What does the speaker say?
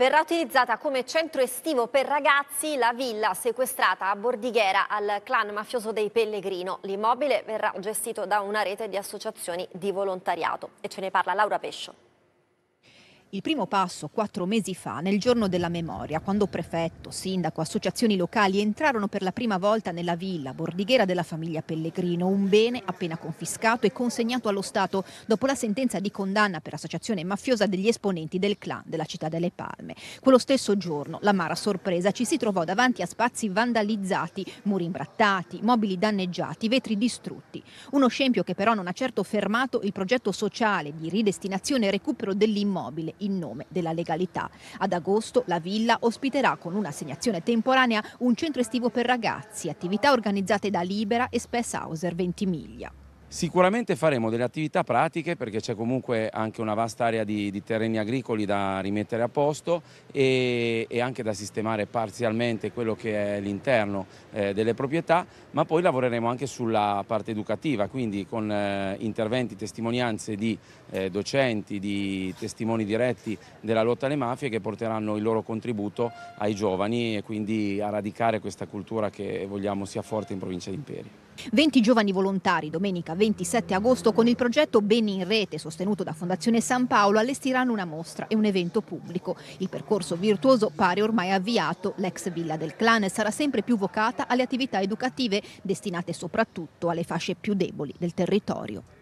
verrà utilizzata come centro estivo per ragazzi la villa sequestrata a Bordighera al clan mafioso dei Pellegrino. L'immobile verrà gestito da una rete di associazioni di volontariato e ce ne parla Laura Pescio il primo passo quattro mesi fa, nel giorno della memoria, quando prefetto, sindaco, associazioni locali entrarono per la prima volta nella villa bordighera della famiglia Pellegrino, un bene appena confiscato e consegnato allo Stato dopo la sentenza di condanna per associazione mafiosa degli esponenti del clan della città delle Palme. Quello stesso giorno, la Mara sorpresa ci si trovò davanti a spazi vandalizzati, muri imbrattati, mobili danneggiati, vetri distrutti. Uno scempio che però non ha certo fermato il progetto sociale di ridestinazione e recupero dell'immobile in nome della legalità. Ad agosto la villa ospiterà con un'assegnazione temporanea un centro estivo per ragazzi, attività organizzate da Libera e Space Hauser Ventimiglia. Sicuramente faremo delle attività pratiche perché c'è comunque anche una vasta area di, di terreni agricoli da rimettere a posto e, e, anche da sistemare parzialmente quello che è l'interno eh, delle proprietà, ma poi lavoreremo anche sulla parte educativa, quindi con eh, interventi, testimonianze di eh, docenti, di testimoni diretti della lotta alle mafie che porteranno il loro contributo ai giovani e quindi a radicare questa cultura che vogliamo sia forte in provincia di Imperi. 20 giovani volontari domenica 27 agosto con il progetto Beni in Rete sostenuto da Fondazione San Paolo allestiranno una mostra e un evento pubblico. Il percorso virtuoso pare ormai avviato, l'ex villa del clan sarà sempre più vocata alle attività educative destinate soprattutto alle fasce più deboli del territorio.